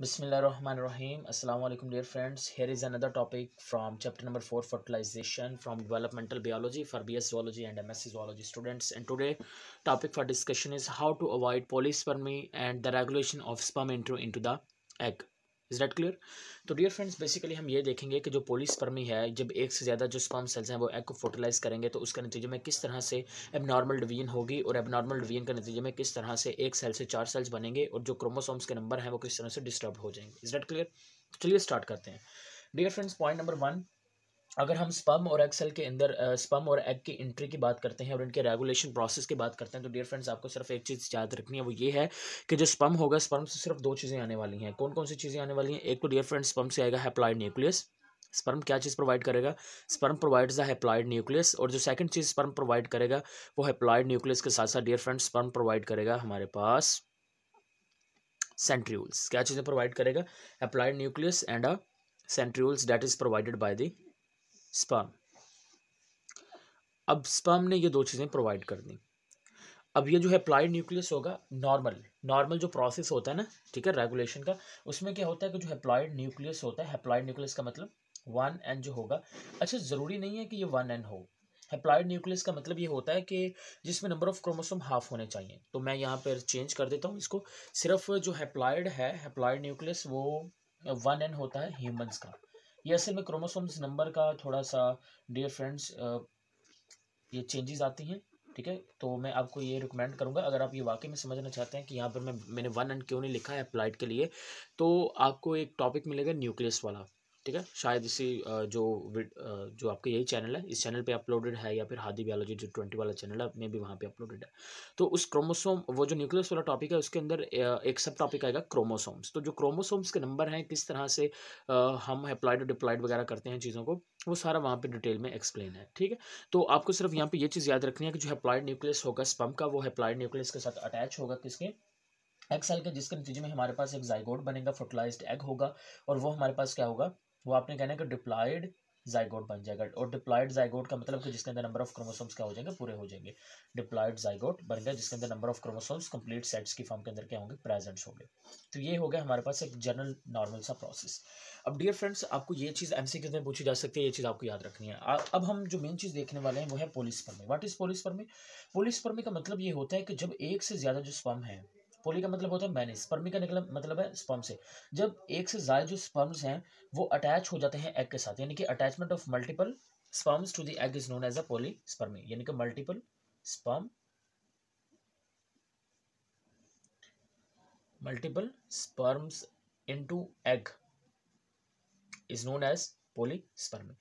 Bismillah Rahman Rahim. Assalamu alaikum dear friends. Here is another topic from chapter number 4 fertilization from developmental biology for BS zoology and MS zoology students. And today topic for discussion is how to avoid polyspermy and the regulation of sperm entry into the egg. Is that clear तो dear friends basically हम ये देखेंगे कि जो पोलिसपर्मी है जब एक से ज़्यादा जो स्पर्म सेल्स हैं वो एग को फर्टिलाइज करेंगे तो उसका नतीजे में किस तरह से एबनॉर्मल डिवीजन होगी और एबनॉर्मल डिवीजन के नतीजे में किस तरह से एक सेल से चार सेल्स बनेंगे और जो क्रोमोसोम्स के नंबर हैं वो किस तरह से डिस्टर्ब हो जाएंगे इज़ डेट क्लियर चलिए स्टार्ट करते हैं dear friends point number one अगर हम स्पम और एग सेल के अंदर स्पम और एग की एंट्री की बात करते हैं और इनके रेगुलेशन प्रोसेस की बात करते हैं तो डियर फ्रेंड्स आपको सिर्फ एक चीज़ याद रखनी है वो ये है कि जो स्पम होगा स्पम से सिर्फ दो चीज़ें आने वाली हैं कौन कौन सी चीज़ें आने वाली हैं एक तो डियर फ्रेंड्स स्पम से आएगा हैप्लॉयड न्यूक्लियस स्पर्म क्या चीज़ प्रोवाइड करेगा sperm provides the haploid nucleus और जो सेकंड चीज़ स्पर्म प्रोवाइड करेगा वो हेप्लाइड न्यूक्लियस के साथ साथ डियर फ्रेंड्स स्पर्म प्रोवाइड करेगा हमारे पास सेंट्रियूल्स क्या चीज़ें प्रोवाइड करेगा haploid nucleus and a centrioles that is provided by the sperm अब स्पर्म ने ये दो चीज़ें प्रोवाइड कर दी अब ये जो है अप्लाइड न्यूक्लियस होगा नॉर्मल नॉर्मल जो प्रोसेस होता है ना ठीक है रेगुलेशन का उसमें क्या होता है कि जो हेप्लॉइड न्यूक्लियस होता है हेप्लाइड न्यूक्लियस का मतलब वन एंड जो होगा अच्छा ज़रूरी नहीं है कि ये वन एंड हो हेप्लाइड न्यूक्लियस का मतलब ये होता है कि जिसमें नंबर ऑफ क्रोमोसोम हाफ होने चाहिए तो मैं यहाँ पर चेंज कर देता हूँ इसको सिर्फ जो हेप्लाइड है हेप्लाइड न्यूक्लियस वो वन एंड होता है ह्यूमन्स का ये असल में क्रोमोसोम्स नंबर का थोड़ा सा डियर फ्रेंड्स ये चेंजेस आती हैं ठीक है तो मैं आपको ये रिकमेंड करूँगा अगर आप ये वाकई में समझना चाहते हैं कि यहाँ पर मैं मैंने वन एंड क्यों नहीं लिखा है अप्लाइड के लिए तो आपको एक टॉपिक मिलेगा न्यूक्लियस वाला ठीक है शायद इसी जो जो आपका यही चैनल है इस चैनल पे अपलोडेड है या फिर हादी बायोलॉजी जो ट्वेंटी वाला चैनल है मे भी वहाँ पे अपलोडेड है तो उस क्रोमोसोम वो जो न्यूक्लियस वाला टॉपिक है उसके अंदर एक सब टॉपिक आएगा क्रोमोसोम्स तो जो क्रोमोसोम्स के नंबर हैं किस तरह से हम अप्लाइड डिप्लाइड वगैरह करते हैं चीज़ों को वो सारा वहाँ पर डिटेल में एक्सप्लेन है ठीक है तो आपको सिर्फ यहाँ पर ये चीज़ याद रखनी है कि जो अप्लाइड न्यूक्लियस होगा स्पम का वो अप्लाइड न्यूक्लियस के साथ अटैच होगा किसके एक्सेल के जिसके नतीजे में हमारे पास एक जाइगोड बनेगा फर्टिलाइज्ड एग होगा और वो हमारे पास क्या होगा वो आपने कहना है कि डिप्लाइड जाइगोट बन जाएगा और डिप्लाइड जाइगोट का मतलब कि जिसके अंदर नंबर ऑफ क्रोमोसोम्स क्या हो जाएंगे पूरे हो जाएंगे डिप्लाइड जाइगोट बन गया जिसके अंदर number of chromosomes complete sets की फॉर्म के अंदर क्या होंगे प्रेजेंट्स होंगे तो ये हो गया हमारे पास एक जनरल नॉर्मल सा प्रोसेस अब डियर फ्रेंड्स आपको ये चीज़ एम सी में पूछी जा सकती है ये चीज़ आपको याद रखनी है अब हम जो मेन चीज़ देखने वाले हैं वो है polyspermy what is polyspermy polyspermy का मतलब ये होता है कि जब एक से ज़्यादा जो स्पम है पोली का मतलब होता है मैंने स्पर्मी का निकला मतलब है स्पर्म से जब एक से ज़्यादा जो स्पर्म्स हैं वो अटैच हो जाते हैं एग के साथ यानी कि attachment of multiple sperms to the egg is known as a polyspermy यानी कि multiple sperm multiple sperms into egg is known as polyspermy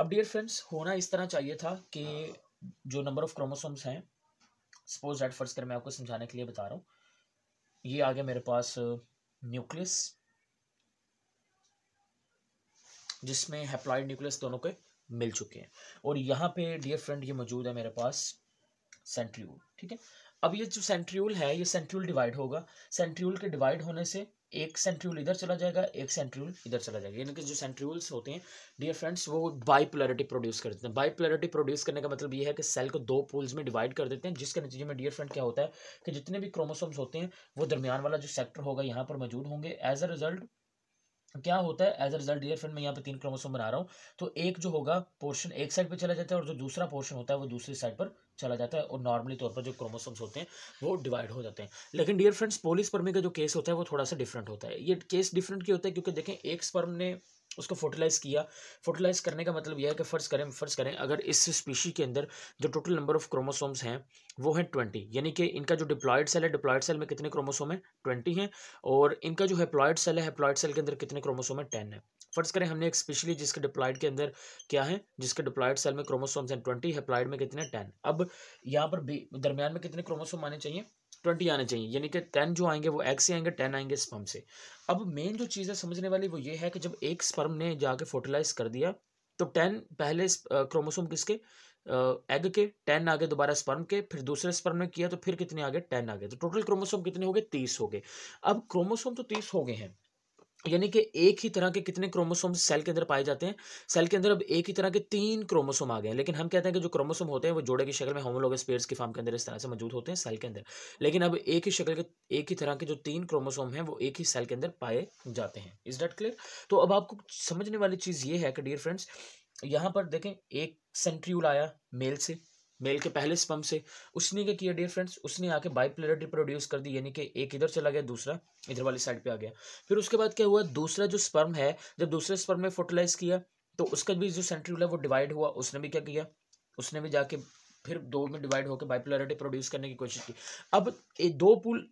अब डियर फ्रेंड्स होना इस तरह चाहिए था कि हाँ। जो नंबर ऑफ क्रोमोसोम्स हैं सपोज डेट फर्स्ट कर मैं आपको समझाने के लिए बता रहा हूँ ये आ गया मेरे पास न्यूक्लियस जिसमें हेप्लॉइड न्यूक्लियस दोनों के मिल चुके हैं और यहाँ पे डियर फ्रेंड ये मौजूद है मेरे पास सेंट्रियूल ठीक है अब ये जो सेंट्रियूल है ये सेंट्रियूल डिवाइड होगा सेंट्रियूल के डिवाइड होने से एक सेंट्रियल इधर चला जाएगा एक सेंट्रियल इधर चला जाएगा यानी कि जो सेंट्रियल्स होते हैं डियर फ्रेंड्स वो बाईपोलरिटी प्रोड्यूस कर देते हैं बाईपोलरिटी प्रोड्यूस करने का मतलब ये है कि सेल को दो पोल्स में डिवाइड कर देते हैं जिसके नतीजे में डियर फ्रेंड क्या होता है कि जितने भी क्रोमोसोम्स होते हैं वो दरमियान वाला जो सेक्टर होगा यहाँ पर मौजूद होंगे एज अ रिजल्ट क्या होता है as a result dear friend मैं यहाँ पे तीन क्रोमोसोम बना रहा हूँ तो एक जो होगा पोर्शन एक साइड पर चला जाता है और जो दूसरा पोर्शन होता है वो दूसरी साइड पर चला जाता है और नॉर्मली तौर पर जो क्रोमोसोम्स होते हैं वो डिवाइड हो जाते हैं लेकिन डियर फ्रेंड्स पोलिस परमी का जो केस होता है वो थोड़ा सा डिफरेंट होता है ये केस डिफरेंट क्यों होता है क्योंकि देखें एक स्पर्म ने उसको फर्टिलाइज किया फर्टिलाइज करने का मतलब यह है कि फ़र्ज़ करें फ़र्ज़ करें अगर इस स्पीशी के अंदर जो टोटल नंबर ऑफ क्रोमोसोम्स हैं वो हैं ट्वेंटी यानी कि इनका जो डिप्लॉयड सेल है डिप्लॉयड सेल में कितने क्रोमोसोम है ट्वेंटी हैं और इनका जो हैप्लॉयड सेल है हेप्लॉयड सेल के अंदर कितने क्रोमोसोम है टेन है फर्ज करें हमने एक स्पेशली जिसके डिप्लॉयड के अंदर क्या है जिसके डिप्लॉयड सेल में क्रोमोसोम्स हैं ट्वेंटी हेप्लाइड में कितने टेन अब यहाँ पर दरमियान में कितने क्रोमोसोम आने चाहिए ट्वेंटी आने चाहिए यानी कि टेन जो आएंगे वो एग से आएंगे टेन आएंगे स्पर्म से अब मेन जो चीज़ है समझने वाली वो ये है कि जब एक स्पर्म ने जाके फर्टिलाइज कर दिया तो टेन पहले क्रोमोसोम किसके एग के टेन आगे दोबारा स्पर्म के फिर दूसरे स्पर्म ने किया तो फिर कितने आगे टेन आगे तो टोटल क्रोमोसोम कितने हो गए तीस हो गए अब क्रोमोसोम तो तीस हो गए हैं यानी कि एक ही तरह के कितने क्रोमोसोम सेल के अंदर पाए जाते हैं सेल के अंदर अब एक ही तरह के तीन क्रोमोसोम आ गए हैं लेकिन हम कहते हैं कि जो क्रोमोसोम होते हैं वो जोड़े की शक्ल में होमोलोग स्पेयर्स की फार्म के अंदर इस तरह से मौजूद होते हैं सेल के अंदर लेकिन अब एक ही शक्ल के एक ही तरह के जो तीन क्रोमोसोम हैं वो एक ही सेल के अंदर पाए जाते हैं इज डट क्लियर तो अब आपको समझने वाली चीज़ ये है कि डियर फ्रेंड्स यहाँ पर देखें एक सेंट्रियूल आया मेल से मेल के पहले स्पम से उसने क्या किया डियर फ्रेंड्स उसने आके बाइप्लेट रिप्रोड्यूस कर दी यानी कि एक इधर चला गया दूसरा इधर वाली साइड पे आ गया फिर उसके बाद क्या हुआ दूसरा जो स्पर्म है जब दूसरे स्पर्म में फर्टिलाइज किया तो उसका भी जो है वो डिवाइड हुआ उसने भी क्या किया उसने भी जाके फिर दो में डिवाइड होकर बाइपोलरिटी प्रोड्यूस करने की कोशिश की अब दो पुल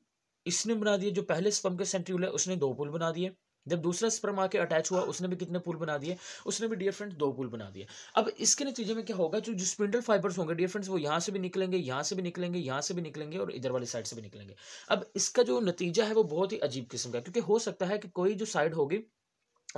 इसने बना दिए जो पहले स्पम के सेंट्रूल है उसने दो पुल बना दिए जब दूसरा स्पर्म आके अटैच हुआ उसने भी कितने पुल बना दिए उसने भी डियर फ्रेंड्स दो पुल बना दिए अब इसके नतीजे में क्या होगा जो जो स्पिंडल फाइबर्स होंगे डियर फ्रेंड्स वो यहाँ से भी निकलेंगे यहाँ से भी निकलेंगे यहाँ से भी निकलेंगे और इधर वाली साइड से भी निकलेंगे अब इसका जो नतीजा है वो बहुत ही अजीब किस्म का क्योंकि हो सकता है कि कोई जो साइड होगी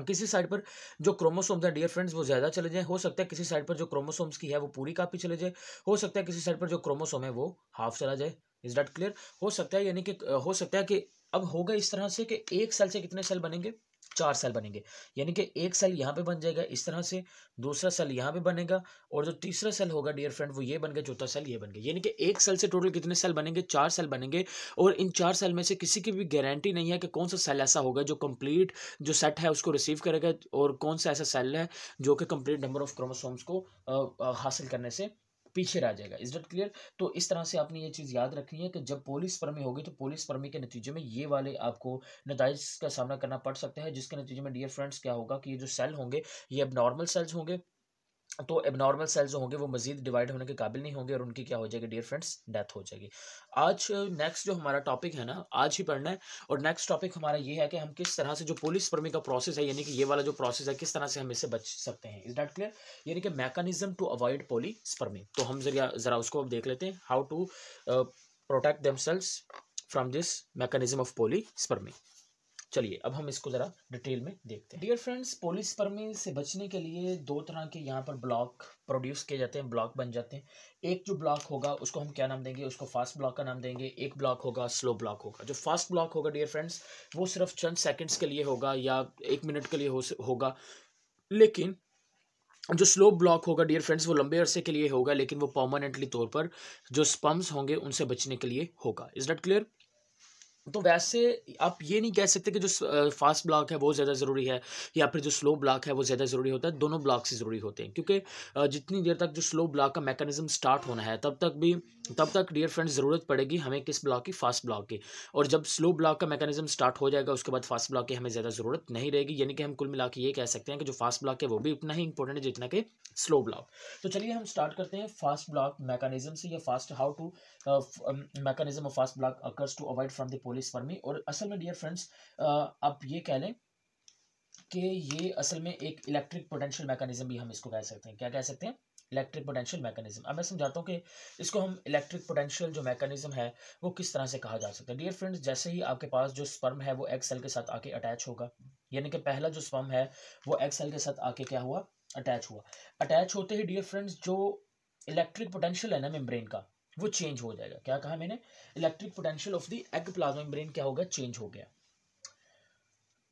किसी साइड पर जो क्रोमोसोम्स हैं डियर फ्रेंड्स वो ज़्यादा चले जाए हो सकता है किसी साइड पर जो क्रोमोसोम्स की है वो पूरी कापी चले जाए हो सकता है किसी साइड पर जो क्रोमोसोम है वो हाफ चला जाए इज डॉट क्लियर हो सकता है यानी कि हो सकता है कि अब होगा इस तरह से कि एक सेल से कितने सेल बनेंगे चार सेल बनेंगे यानी कि एक सेल यहाँ पे बन जाएगा इस तरह से दूसरा सेल यहाँ पे बनेगा और जो तीसरा सेल होगा डियर फ्रेंड वो ये बन गया चौथा सेल ये बन गया यानी कि एक सेल से टोटल कितने सेल बनेंगे चार सेल बनेंगे और इन चार सेल में से किसी की भी गारंटी नहीं है कि कौन सा सेल ऐसा होगा जो कंप्लीट जो सेट है उसको रिसीव करेगा और कौन सा ऐसा सेल है जो कि कंप्लीट नंबर ऑफ क्रोमोसोम्स को हासिल करने से पीछे रह जाएगा इज डॉट क्लियर तो इस तरह से आपने ये चीज़ याद रखनी है कि जब पोलिस परमी होगी तो पोलिस परमी के नतीजे में ये वाले आपको नतज का सामना करना पड़ सकता है जिसके नतीजे में डियर फ्रेंड्स क्या होगा कि ये जो सेल होंगे ये अब नॉर्मल सेल्स होंगे तो एबनॉर्मल सेल्स जो होंगे वो मजीद डिवाइड होने के काबिल नहीं होंगे और उनकी क्या हो जाएगी डियर फ्रेंड्स डेथ हो जाएगी आज नेक्स्ट जो हमारा टॉपिक है ना आज ही पढ़ना है और नेक्स्ट टॉपिक हमारा ये है कि हम किस तरह से जो पुलिस परमी का प्रोसेस है यानी कि ये वाला जो प्रोसेस है किस तरह से हम इससे बच सकते हैं इज डॉट क्लियर यानी कि मैकानिज्म टू अवॉइड पोलिस्पर्मी तो हम जरिया ज़रा उसको अब देख लेते हैं how to protect them cells from this mechanism of polyspermy चलिए अब हम इसको ज़रा डिटेल में देखते हैं डियर फ्रेंड्स पोलिस परमी से बचने के लिए दो तरह के यहाँ पर ब्लॉक प्रोड्यूस किए जाते हैं ब्लॉक बन जाते हैं एक जो ब्लॉक होगा उसको हम क्या नाम देंगे उसको फास्ट ब्लॉक का नाम देंगे एक ब्लॉक होगा स्लो ब्लॉक होगा जो फास्ट ब्लॉक होगा डियर फ्रेंड्स वो सिर्फ चंद सेकेंड्स के लिए होगा या एक मिनट के लिए हो, होगा लेकिन जो स्लो ब्लॉक होगा डियर फ्रेंड्स वो लंबे अरसे के लिए होगा लेकिन वो परमानेंटली तौर पर जो स्पम्स होंगे उनसे बचने के लिए होगा इज डॉट क्लियर तो वैसे आप ये नहीं कह सकते कि जो फास्ट ब्लॉक है वो ज़्यादा ज़रूरी है या फिर जो स्लो ब्लॉक है वो ज़्यादा ज़रूरी होता है दोनों ब्लॉक से ज़रूरी होते हैं क्योंकि जितनी देर तक जो स्लो ब्लॉक का मेकनिज़म स्टार्ट होना है तब तक भी तब तक डियर फ्रेंड्स ज़रूरत पड़ेगी हमें किस ब्लॉक की फास्ट ब्लॉक की और जब स्लो ब्लॉक का मैकेनिज्म स्टार्ट हो जाएगा उसके बाद फास्ट ब्लॉक की हमें ज़्यादा ज़रूरत नहीं रहेगी यानी कि हम कुल मिला के ये कह सकते हैं कि जो फास्ट ब्लॉक है वो भी उतना ही इंपॉर्टेंट है जितना कि स्लो ब्लॉक तो चलिए हम स्टार्ट करते हैं फास्ट ब्लॉक मैकेनिज्म से या fast how to mechanism of fast block occurs to avoid from the polyspermy और असल में डियर फ्रेंड्स uh, आप ये कह लें कि ये असल में एक इलेक्ट्रिक पोटेंशियल मैकेनिज्म भी हम इसको कह सकते हैं क्या कह सकते हैं इलेक्ट्रिक पोटेंशियल मैकेनिज्म अब मैं समझाता हूँ कि इसको हम इलेक्ट्रिक पोटेंशियल जो मैकेनिज्म है वो किस तरह से कहा जा सकता है डियर फ्रेंड्स जैसे ही आपके पास जो स्पर्म है वो एग सेल के साथ आके अटैच होगा यानी कि पहला जो स्पर्म है वो एग सेल के साथ आके क्या हुआ अटैच हुआ अटैच होते ही डियर फ्रेंड्स जो इलेक्ट्रिक पोटेंशियल है ना मेम्ब्रेन का वो चेंज हो जाएगा क्या कहा मैंने electric potential of the egg plasma membrane क्या होगा चेंज हो गया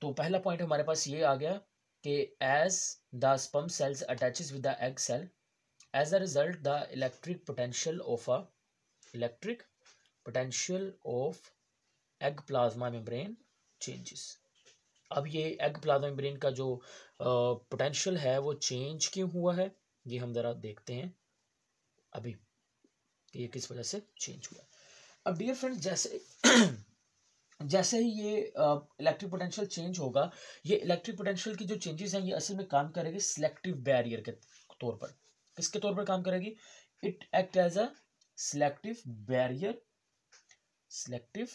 तो पहला पॉइंट हमारे पास ये आ गया कि as the sperm cells attaches with the egg cell as a result the electric potential of a electric potential of egg plasma membrane changes अब ये एग प्लाज्मा मेम्ब्रेन का जो पोटेंशियल है वो चेंज क्यों हुआ है ये हम ज़रा देखते हैं अभी कि ये किस वजह से चेंज हुआ अब डियर फ्रेंड्स जैसे जैसे ही ये इलेक्ट्रिक पोटेंशियल चेंज होगा ये इलेक्ट्रिक पोटेंशियल की जो चेंजेस हैं ये असल में काम करेंगे सिलेक्टिव बैरियर के तौर पर किसके तौर पर काम करेगी it act as a selective barrier selective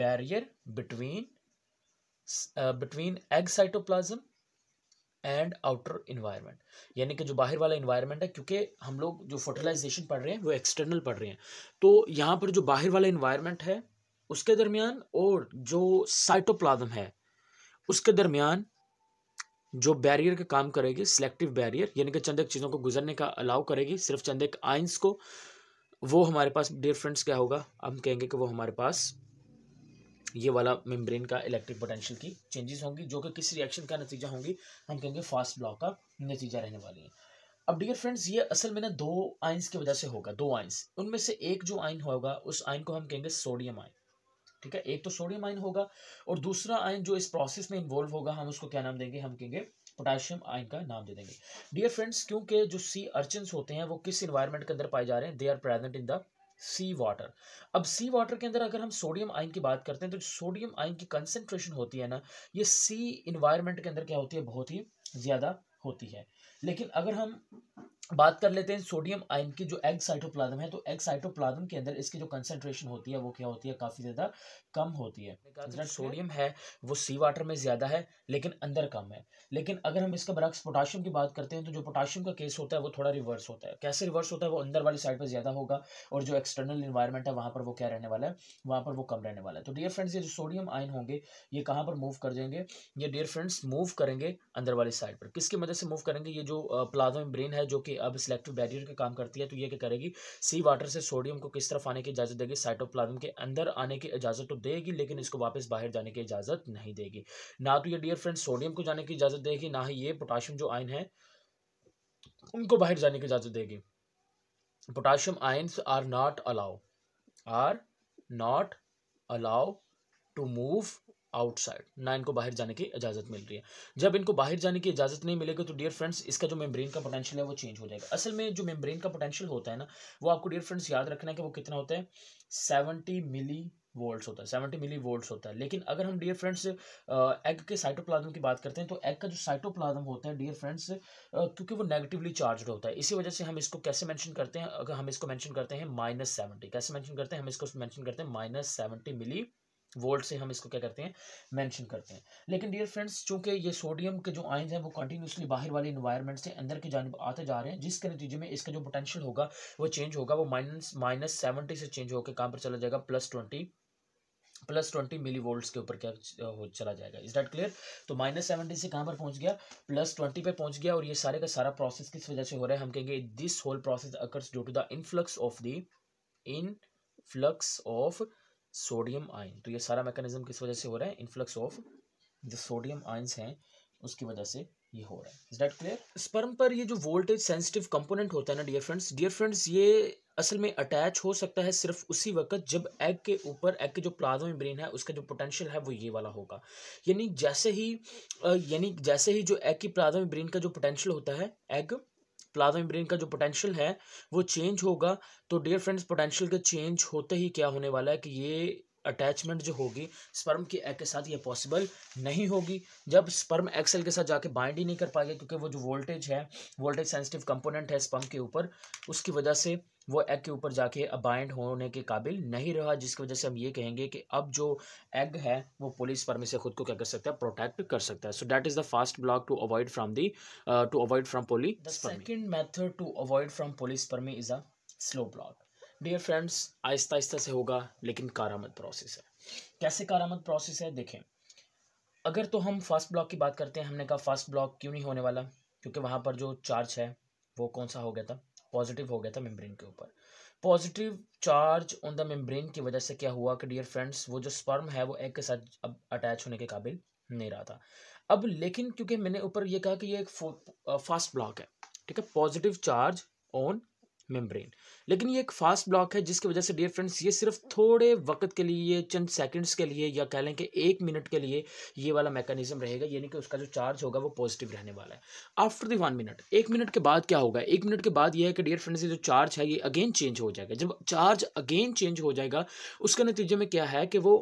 barrier between between egg cytoplasm and outer environment यानी कि जो बाहर वाला इन्वायरमेंट है क्योंकि हम लोग जो फर्टिलाइजेशन पढ़ रहे हैं वो एक्सटर्नल पढ़ रहे हैं तो यहाँ पर जो बाहर वाला इन्वायरमेंट है उसके दरमियान और जो साइटोप्लाज्म है उसके दरमियान जो बैरियर का काम करेगी सिलेक्टिव बैरियर यानी कि चंदक चीज़ों को गुजरने का अलाउ करेगी सिर्फ चंदक आइंस को वो हमारे पास डियर फ्रेंड्स क्या होगा हम कहेंगे कि वो हमारे पास ये वाला मेम्ब्रेन का इलेक्ट्रिक पोटेंशियल की चेंजेस होंगी जो कि किस रिएक्शन का नतीजा होंगी हम कहेंगे फास्ट ब्लॉक का नतीजा रहने वाली है अब डियर फ्रेंड्स ये असल में ना दो आइंस की वजह से होगा दो आइंस उनमें से एक जो आइन होगा उस आइन को हम कहेंगे सोडियम आइन ठीक है एक तो सोडियम आयन होगा और दूसरा आयन जो इस प्रोसेस में इन्वॉल्व होगा हम उसको क्या नाम देंगे हम कहेंगे पोटाशियम आयन का नाम दे देंगे डियर फ्रेंड्स क्योंकि जो सी अर्चन होते हैं वो किस इन्वायरमेंट के अंदर पाए जा रहे हैं they are present in the sea water अब सी वाटर के अंदर अगर हम सोडियम आयन की बात करते हैं तो सोडियम आयन की कंसेंट्रेशन होती है ना ये सी इन्वायरमेंट के अंदर क्या होती है बहुत ही ज़्यादा होती है लेकिन अगर हम बात कर लेते हैं सोडियम आयन की जो एग साइटोप्लाज्म है तो एग साइटोप्लाज्म के अंदर इसकी जो कंसेंट्रेशन होती है वो क्या होती है काफ़ी ज़्यादा कम होती है सोडियम है वो सी वाटर में ज़्यादा है लेकिन अंदर कम है लेकिन अगर हम इसके बरक्स पोटाशियम की बात करते हैं तो जो पोटाशियम का केस होता है वो थोड़ा रिवर्स होता है कैसे रिवर्स होता है वो अंदर वाली साइड पर ज़्यादा होगा और जो एक्सटर्नल इन्वायरमेंट है वहाँ पर वो क्या रहने वाला है वहाँ पर वो कम रहने वाला है तो डियर फ्रेंड्स ये जो सोडियम आयन होंगे ये कहाँ पर मूव कर जाएंगे ये डियर फ्रेंड्स मूव करेंगे अंदर वाली साइड पर किसकी मदद से मूव करेंगे ये जो प्लाज्मा ब्रेन है जो कि अब सिलेक्टिव बैरियर का काम करती है तो ये क्या करेगी सी वाटर से सोडियम को किस तरफ आने की इजाज़त देगी साइटोप्लाज्म के अंदर आने की इजाज़त तो देगी लेकिन इसको वापस बाहर जाने की इजाज़त नहीं देगी ना तो ये डियर फ्रेंड सोडियम को जाने की इजाज़त देगी ना ही ये पोटाशियम जो आयन है उनको बाहर जाने की इजाज़त देगी potassium ions are not allow are not allow to move outside ना इनको बाहर जाने की इजाज़त मिल रही है जब इनको बाहर जाने की इजाज़त नहीं मिलेगी तो डियर फ्रेंड्स इसका जो मेम्ब्रेन का पोटेंशियल है वो चेंज हो जाएगा असल में जो मेम्ब्रेन का पोटेंशियल होता है ना वो आपको डियर फ्रेंड्स याद रखना है कि वो कितना होता है सेवेंटी मिली वोल्ट्स होता है सेवेंटी मिली वोल्ट्स होता है लेकिन अगर हम डियर फ्रेंड्स एग के साइटोप्लाज्म की बात करते हैं तो एग का जो साइटोप्लाज्म होता है डियर फ्रेंड्स क्योंकि वो नेगेटिवली चार्ज होता है इसी वजह से हम इसको कैसे मेंशन करते हैं अगर हम इसको मेंशन करते हैं माइनस सेवेंटी कैसे मेंशन करते हैं हम इसको मेंशन करते हैं माइनस सेवेंटी मिली वोल्ट से हम इसको क्या करते हैं मेंशन करते हैं लेकिन डियर फ्रेंड्स चूंकि ये सोडियम के जो आयंस हैं वो कंटिन्यूसली बाहर वाले इन्वायरमेंट से अंदर की जानब आते जा रहे हैं जिसके नतीजे में इसका जो पोटेंशियल होगा वो चेंज होगा वो माइनस माइनस सेवेंटी से चेंज होकर कहाँ पर चला जाएगा plus twenty plus twenty millivolt के ऊपर क्या हो चला जाएगा इज डैट क्लियर तो माइनस सेवेंटी से कहाँ पर पहुँच गया प्लस ट्वेंटी पर पहुँच गया और ये सारे का सारा प्रोसेस किस वजह से हो रहा है हम कहेंगे this whole process occurs due to the influx of the influx of sodium ion तो ये सारा मैकेनिज्म किस वजह से हो रहा है इन्फ्लक्स ऑफ जो सोडियम आयन्स हैं उसकी वजह से ये हो रहा है इज डेट क्लियर स्पर्म पर ये जो वोल्टेज सेंसिटिव कंपोनेंट होता है ना डियर फ्रेंड्स डियर फ्रेंड्स ये असल में अटैच हो सकता है सिर्फ उसी वक्त जब एग के ऊपर एग के जो प्लाज्मा मेम्ब्रेन है उसका जो पोटेंशियल है वो ये वाला होगा यानी जैसे ही यानी जैसे ही जो एग की प्लाज्मा मेम्ब्रेन का जो पोटेंशियल होता है एग प्लाज्मा मेम्ब्रेन का जो पोटेंशियल है वो चेंज होगा तो डियर फ्रेंड्स पोटेंशियल के चेंज होते ही क्या होने वाला है कि ये अटैचमेंट जो होगी स्पर्म की एग के साथ ये पॉसिबल नहीं होगी जब स्पर्म एक्सेल के साथ जाके बाइंड ही नहीं कर पाएगा क्योंकि वो जो वोल्टेज है वोल्टेज सेंसिटिव कंपोनेंट है स्पर्म के ऊपर उसकी वजह से वो एग के ऊपर जाके अबाइंड होने के काबिल नहीं रहा जिसकी वजह से हम ये कहेंगे कि अब जो एग है वो पुलिस फर्मी से खुद को क्या कर सकता है प्रोटेक्ट कर सकता है so that is the fast block to avoid from the to avoid from poly second method to avoid from polyspermy is a slow block dear friends आहिस्ता आहिस्ता से होगा लेकिन कारामद प्रोसेस है कैसे कारामद प्रोसेस है देखें अगर तो हम फास्ट ब्लॉक की बात करते हैं हमने कहा फास्ट ब्लॉक क्यों नहीं होने वाला क्योंकि वहाँ पर जो चार्ज है वो कौन सा हो गया था पॉजिटिव हो गया था मेम्ब्रेन के ऊपर positive charge on the membrane की वजह से क्या हुआ कि डियर फ्रेंड्स वो जो स्पर्म है वो एग के साथ अब अटैच होने के काबिल नहीं रहा था अब लेकिन क्योंकि मैंने ऊपर ये कहा कि ये एक फास्ट ब्लॉक है ठीक है पॉजिटिव चार्ज ऑन मेम्ब्रेन लेकिन ये एक फास्ट ब्लॉक है जिसकी वजह से डियर फ्रेंड्स ये सिर्फ थोड़े वक्त के लिए चंद सेकंड्स के लिए या कह लें कि एक मिनट के लिए ये वाला मैकेनिज्म रहेगा यानी कि उसका जो चार्ज होगा वो पॉजिटिव रहने वाला है आफ्टर दी वन मिनट एक मिनट के बाद क्या होगा एक मिनट के बाद यह है कि डियर फ्रेंड्स ये जो चार्ज है ये अगेन चेंज हो जाएगा जब चार्ज अगेन चेंज हो जाएगा उसके नतीजे में क्या है कि वो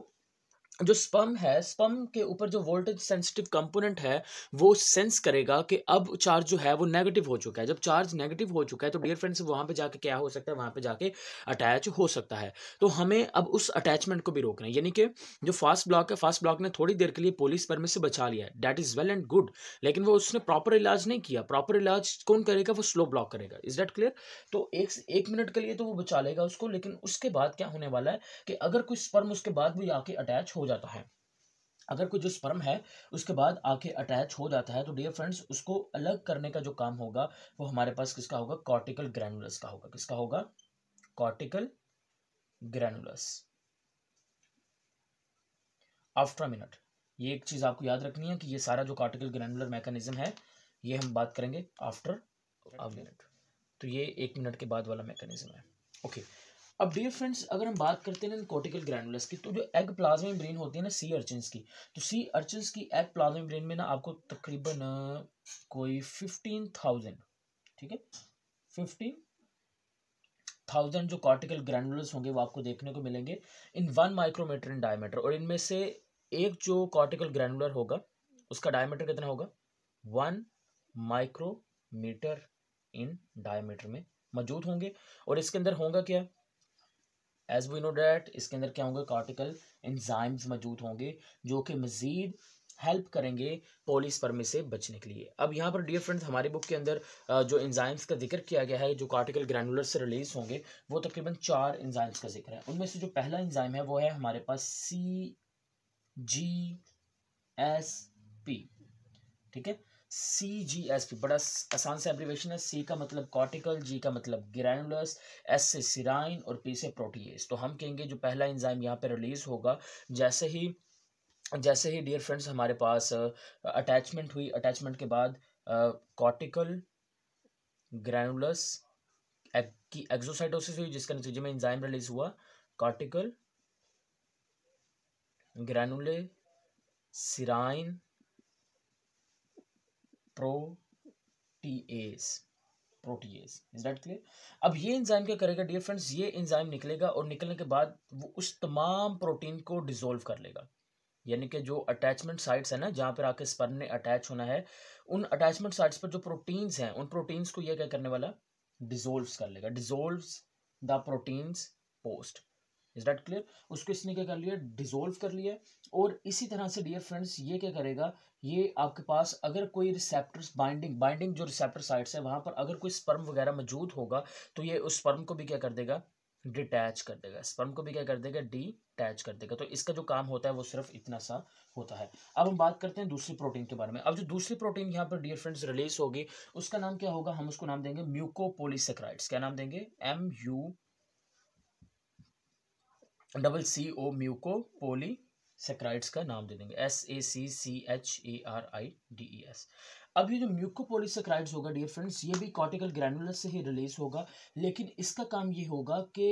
जो स्पम है स्पम के ऊपर जो वोल्टेज सेंसिटिव कंपोनेंट है वो सेंस करेगा कि अब चार्ज जो है वो नेगेटिव हो चुका है जब चार्ज नेगेटिव हो चुका है तो डियर फ्रेंड्स वहाँ पे जाके क्या हो सकता है वहाँ पे जाके अटैच हो सकता है तो हमें अब उस अटैचमेंट को भी रोकना है यानी कि जो फास्ट ब्लॉक है फास्ट ब्लॉक ने थोड़ी देर के लिए पोलिस परमिट से बचा लिया है that is well and good लेकिन वो उसने प्रॉपर इलाज नहीं किया प्रॉपर इलाज कौन करेगा वो स्लो ब्लॉक करेगा इज डैट क्लियर तो एक एक मिनट के लिए तो वो बचा लेगा उसको लेकिन उसके बाद क्या होने वाला है कि अगर कोई स्पर्म उसके बाद भी आके अटैच हो जाता है अगर कोई जो स्पर्म है उसके बाद आके अटैच हो जाता है तो डियर फ्रेंड्स उसको अलग करने का जो काम होगा वो हमारे पास किसका होगा कॉर्टिकल ग्रैनुलस का होगा किसका होगा कॉर्टिकल ग्रैनुलस आफ्टर मिनट ये एक चीज़ आपको याद रखनी है कि ये सारा जो कॉर्टिकल ग्रैनुलर मैकेनिज्म है ये हम बात करेंगे आफ्टर मिनट तो ये एक मिनट के बाद वाला मैकेनिज्म है ओके okay. अब डियर फ्रेंड्स अगर हम बात करते हैं कॉर्टिकल ग्रैनुलस की तो जो एग प्लाज्मा ब्रेन होती है ना सी अर्चन्स की तो सी अर्चन्स की एग प्लाज्मा ब्रेन में ना आपको तकरीबन कोई फिफ्टीन थाउजेंड ठीक है फिफ्टीन थाउजेंड जो कॉर्टिकल ग्रैनुलस होंगे वो आपको देखने को मिलेंगे in one micrometer in diameter और इनमें से एक जो कॉर्टिकल ग्रैनुलर होगा उसका डायमीटर कितना होगा वन माइक्रोमीटर इन डायमीटर में मौजूद होंगे और इसके अंदर होगा क्या एज वी नो डैट इसके अंदर क्या होंगे कार्टिकल एंजाइम्स मौजूद होंगे जो कि मज़ीद हेल्प करेंगे परमे से बचने के लिए अब यहाँ पर डियर फ्रेंड्स हमारी बुक के अंदर जो इंजाइम्स का जिक्र किया गया है जो कार्टिकल ग्रैनुलर से रिलीज होंगे वो तकरीबन चार इंजाइम्स का जिक्र है उनमें से जो पहला इंजाइम है वो है हमारे पास सी जी एस पी ठीक है सी जी एस पी बड़ा आसान से एब्रीवेशन है सी का मतलब कॉर्टिकल जी का मतलब ग्रैनुलस एस से सिराइन और पी से प्रोटीएस तो हम कहेंगे जो पहला इंजाइम यहाँ पे रिलीज होगा जैसे ही जैसे ही डियर फ्रेंड्स हमारे पास अटैचमेंट हुई अटैचमेंट के बाद कॉर्टिकल ग्रैनुलस की एक्सोसाइटोसिस हुई जिसके नतीजे में इंजाइम रिलीज हुआ cortical granule serine protease protease is that clear अब ये इंजाइम क्या करेगा डियर फ्रेंड्स ये इंजाइम निकलेगा और निकलने के बाद वो उस तमाम प्रोटीन को डिजोल्व कर लेगा यानी कि जो अटैचमेंट साइट्स है ना जहाँ पर आके स्पर्म ने अटैच होना है उन अटैचमेंट साइट्स पर जो प्रोटीन्स हैं उन प्रोटीन्स को ये क्या करने वाला डिजोल्व कर लेगा dissolve the proteins post is that clear उसको इसने क्या कर लिया डिजोल्व कर लिया और इसी तरह से डियर फ्रेंड्स ये क्या करेगा ये आपके पास अगर कोई रिसेप्टर बाइंडिंग बाइंडिंग जो रिसेप्टर साइट्स है वहाँ पर अगर कोई स्पर्म वगैरह मौजूद होगा तो ये उस स्पर्म को भी क्या कर देगा डिटैच कर देगा स्पर्म को भी क्या कर देगा डिटैच कर देगा तो इसका जो काम होता है वो सिर्फ इतना सा होता है अब हम बात करते हैं दूसरी प्रोटीन के बारे में अब जो दूसरी प्रोटीन यहाँ पर डियर फ्रेंड्स रिलीज होगी उसका नाम क्या होगा हम उसको नाम देंगे म्यूकोपोलिसक्राइड्स क्या नाम देंगे M U double C O mucopolysaccharides का नाम दे देंगे S A C C H A R I D E S अब ये जो म्यूकोपोलिसक्राइड्स होगा डियर फ्रेंड्स ये भी कॉर्टिकल ग्रैनुलस से ही रिलीज होगा लेकिन इसका काम ये होगा कि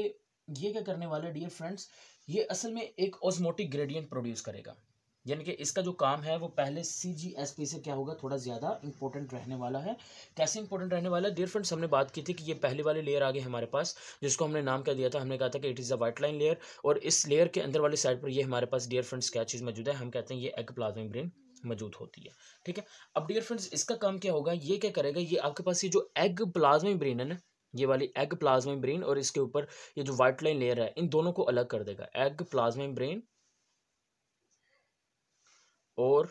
ये क्या करने वाला डियर फ्रेंड्स ये असल में एक ऑस्मोटिक ग्रेडियंट प्रोड्यूस करेगा यानी कि इसका जो काम है वो पहले सी जी एस पी से क्या होगा थोड़ा ज़्यादा इंपॉर्टेंट रहने वाला है कैसे इंपॉर्टेंट रहने वाला है डियर फ्रेंड्स हमने बात की थी कि ये पहले वाले लेयर आ गए हमारे पास जिसको हमने नाम क्या दिया था हमने कहा था कि it is a vitelline layer और इस लेयर के अंदर वाली साइड पर ये हमारे पास डियर फ्रेंड्स क्या चीज़ मौजूद है हम कहते हैं ये एग प्लाज्मिक ब्रेन मौजूद होती है ठीक है अब डियर फ्रेंड्स इसका काम क्या होगा ये क्या करेगा ये आपके पास ये जो एग प्लाज्मिक ब्रेन है ना ये वाली एग प्लाज्मिक ब्रेन और इसके ऊपर ये जो वाइट लाइन लेयर है इन दोनों को अलग कर देगा एग प्लाज्मिक ब्रेन और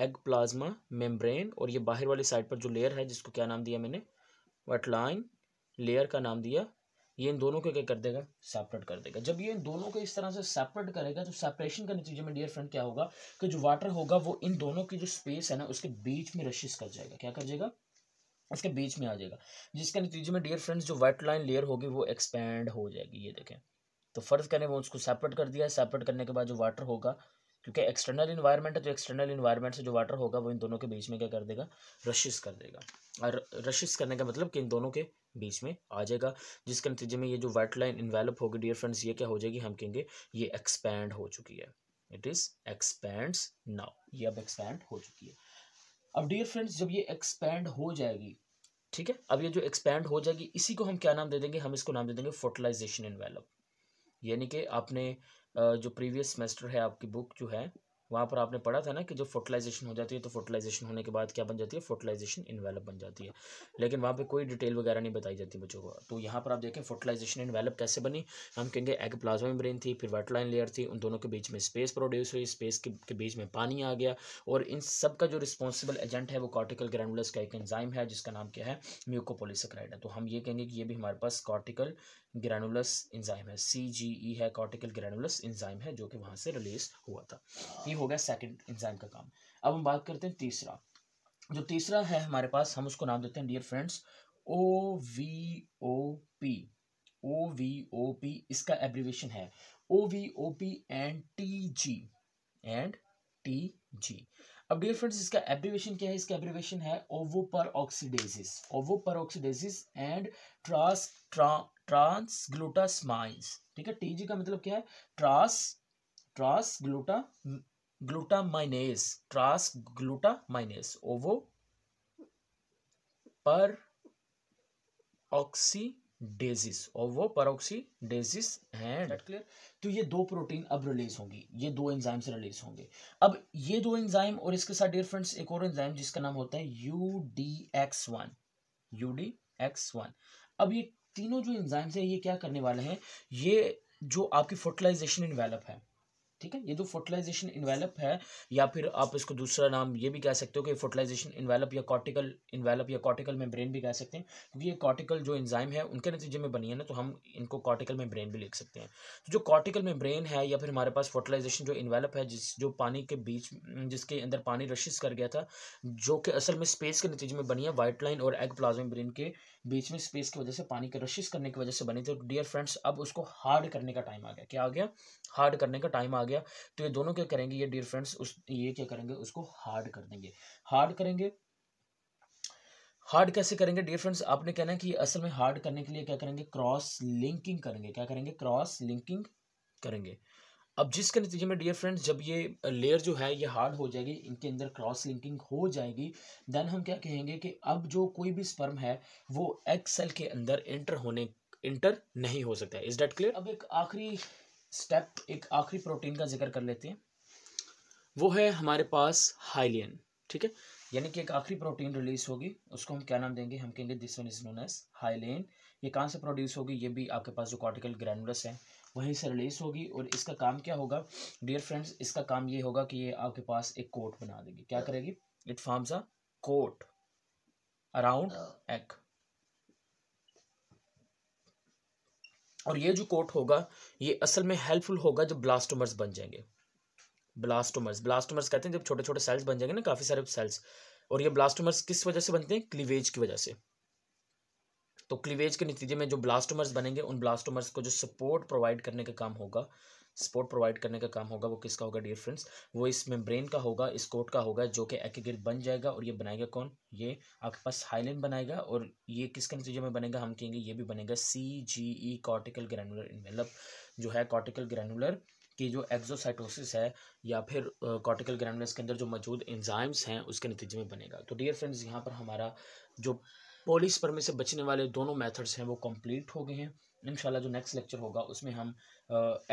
एग प्लाज्मा मेम्ब्रेन और ये बाहर वाली साइड पर जो लेयर है जिसको क्या नाम दिया मैंने वटलाइन लेयर का नाम दिया ये इन दोनों को क्या कर देगा सेपरेट कर देगा जब ये इन दोनों को इस तरह से सेपरेट करेगा तो सेपरेशन का नतीजे में डियर फ्रेंड क्या होगा कि जो वाटर होगा वो इन दोनों की जो स्पेस है ना उसके बीच में रशिस कर जाएगा क्या कर जाएगा उसके बीच में आ जाएगा जिसके नतीजे में डियर फ्रेंड्स जो वाइट लाइन लेयर होगी वो एक्सपेंड हो जाएगी ये देखें तो फ़र्ज़ करें वो उसको सेपरेट कर दिया सेपरेट करने के बाद जो वाटर होगा क्योंकि एक्सटर्नल इन्वायरमेंट है तो एक्सटर्नल इन्वायरमेंट से जो वाटर होगा वो इन दोनों के बीच में क्या कर देगा रशिस कर देगा और रशिस करने का मतलब कि इन दोनों के बीच में आ जाएगा जिसके नतीजे में ये जो वाइट लाइन इन्वेलप होगी डियर फ्रेंड्स ये क्या हो जाएगी हम कहेंगे ये एक्सपैंड हो चुकी है इट इज़ एक्सपैंड नाउ ये अब एक्सपैंड हो चुकी है अब डियर फ्रेंड्स जब ये एक्सपैंड हो जाएगी ठीक है अब ये जो एक्सपैंड हो जाएगी इसी को हम क्या नाम दे देंगे हम इसको नाम दे देंगे फर्टिलाइजेशन इन्वेलप यानी कि आपने जो प्रीवियस सेमेस्टर है आपकी बुक जो है वहाँ पर आपने पढ़ा था ना कि जो फर्टिलाइजेशन हो जाती है तो फर्टिलाइजेशन होने के बाद क्या बन जाती है फर्टिलाइजेशन इन्वेलप बन जाती है लेकिन वहाँ पे कोई डिटेल वगैरह नहीं बताई जाती बच्चों को तो यहाँ पर आप देखें फर्टिलाइजेशन इन्वेलप कैसे बनी हम कहेंगे एग प्लाज्मा में ब्रेन थी फिर वेटलाइन लेयर थी उन दोनों के बीच में स्पेस प्रोड्यूस हुई स्पेस के, के बीच में पानी आ गया और इन सब का जो रिस्पॉन्सिबल एजेंट है वो कॉर्टिकल ग्रैंडुलस का एक एंजाइम है जिसका नाम क्या है म्यूकोपोलिसक्राइड है तो हम ये कहेंगे कि ये भी हमारे पास कॉर्टिकल ग्रैनुलस इंजाइम है सी जी ई है कॉर्टिकल ग्रैनुलस इंजाइम है जो कि वहाँ से रिलीज हुआ था ये हो गया सेकेंड इंजाइम का काम अब हम बात करते हैं तीसरा जो तीसरा है हमारे पास हम उसको नाम देते हैं dear friends O V O P O V O P इसका एब्रीवेशन है O V O P and T G and T G अब डियर फ्रेंड्स इसका एब्रीवेशन क्या है इसका एब्रीवेशन है ओवो पर ऑक्सीडेजिस ओवो पर ऑक्सीडेजिस एंड ट्रास ट्रा ट्रांसग्लूटासमाइन्स ठीक है टीजी का मतलब क्या है trans trans gluta gluta glutaminase transaminase oxy डेजिस और वो परोक्सी डेजिस हैं क्लियर तो ये दो प्रोटीन अब रिलीज होंगी ये दो एंजाइम्स रिलीज होंगे अब ये दो एंजाइम और इसके साथ डियर फ्रेंड्स एक और एंजाइम जिसका नाम होता है U D X one U D X one अब ये तीनों जो एंजाइम्स हैं ये क्या करने वाले हैं ये जो आपकी फर्टिलाइजेशन इन्वेलप है ठीक है ये जो फर्टिलाइजेशन इन्वेलप है या फिर आप इसको दूसरा नाम ये भी कह सकते हो कि फर्टिलाइजेशन इन्वेलप या कॉर्टिकल इन्वेलप या कॉर्टिकल मेम्ब्रेन भी कह सकते हैं क्योंकि ये कॉर्टिकल जो एंजाइम है उनके नतीजे में बनी है ना तो हम इनको कॉर्टिकल मेम्ब्रेन भी लिख सकते हैं तो जो कॉर्टिकल मेम्ब्रेन है या फिर हमारे पास फर्टिलाइजेशन जो इन्वेलप है जिस जो पानी के बीच जिसके अंदर पानी रशिश कर गया था जो कि असल में स्पेस के नतीजे में बनी है वाइट लाइन और एग प्लाज्मा ब्रेन के बीच में स्पेस की वजह से पानी के रशिश करने की वजह से बनी तो डियर फ्रेंड्स अब उसको हार्ड करने का टाइम आ गया क्या आ गया हार्ड करने का टाइम आ गया तो ये दोनों क्या करेंगे ये डियर फ्रेंड्स उस ये क्या करेंगे उसको हार्ड कर देंगे हार्ड करेंगे हार्ड कैसे करेंगे डियर फ्रेंड्स आपने कहना है कि असल में हार्ड करने के लिए क्या करेंगे क्रॉस लिंकिंग करेंगे क्या करेंगे क्रॉस लिंकिंग करेंगे अब जिसके नतीजे में डियर फ्रेंड्स जब ये लेयर जो है ये हार्ड हो जाएगी इनके अंदर क्रॉस लिंकिंग हो जाएगी देन हम क्या कहेंगे कि अब जो कोई भी स्पर्म है वो एग सेल के अंदर इंटर होने इंटर नहीं हो सकता है इज डेट क्लियर अब एक आखिरी स्टेप एक आखिरी प्रोटीन का जिक्र कर लेते हैं वो है हमारे पास हाइलियन ठीक है यानी कि एक आखिरी प्रोटीन रिलीज होगी उसको हम क्या नाम देंगे हम कहेंगे this one is known as hyaline ये कहाँ से प्रोड्यूस होगी ये भी आपके पास जो कॉर्टिकल ग्रैनुलस है वहीं से रिलीज होगी और इसका काम क्या होगा डियर फ्रेंड्स इसका काम ये होगा कि ये आपके पास एक कोट बना देगी क्या करेगी it forms a coat around egg और ये जो कोट होगा ये असल में हेल्पफुल होगा जब ब्लास्टोमर्स बन जाएंगे ब्लास्टोमर्स ब्लास्टोमर्स कहते हैं जब छोटे छोटे सेल्स बन जाएंगे ना काफ़ी सारे सेल्स और ये ब्लास्टोमर्स किस वजह से बनते हैं क्लीवेज की वजह से तो क्लीवेज के नतीजे में जो ब्लास्टोमर्स बनेंगे उन ब्लास्टोमर्स को जो सपोर्ट प्रोवाइड करने का काम होगा सपोर्ट प्रोवाइड करने का काम होगा वो किसका होगा डियर फ्रेंड्स वो इस मेम्ब्रेन का होगा इस कोट का होगा जो कि गिर बन जाएगा और ये बनाएगा कौन ये आपके पास हाइलिन बनाएगा और ये किसके नतीजे में बनेगा हम कहेंगे ये भी बनेगा सी जी ई कॉर्टिकल ग्रैनुलर मतलब जो है कॉर्टिकल ग्रैनुलर की जो एक्जोसाइटोसिस है या फिर कॉर्टिकल ग्रैनुलस के अंदर जो मौजूद इंजाइम्स हैं उसके नतीजे में बनेगा तो डियर फ्रेंड्स यहाँ पर हमारा जो पॉलिस में से बचने वाले दोनों मेथड्स हैं वो कंप्लीट हो गए हैं इंशाल्लाह जो नेक्स्ट लेक्चर होगा उसमें हम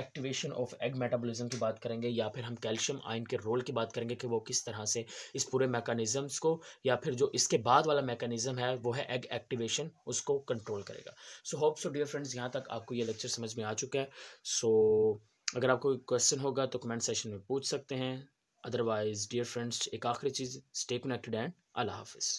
एक्टिवेशन ऑफ एग मेटाबॉलिज्म की बात करेंगे या फिर हम कैल्शियम आयन के रोल की बात करेंगे कि वो किस तरह से इस पूरे मैकानिज़म्स को या फिर जो इसके बाद वाला मैकानिज़म है वो है एग एक्टिवेशन उसको कंट्रोल करेगा so hope so dear friends यहाँ तक आपको ये लेक्चर समझ में आ चुका है सो so, अगर आपको क्वेश्चन होगा तो कमेंट सेशन में पूछ सकते हैं अदरवाइज़ डियर फ्रेंड्स एक आखिरी चीज़ स्टे कनेक्टेड एंड अल्लाह हाफिज़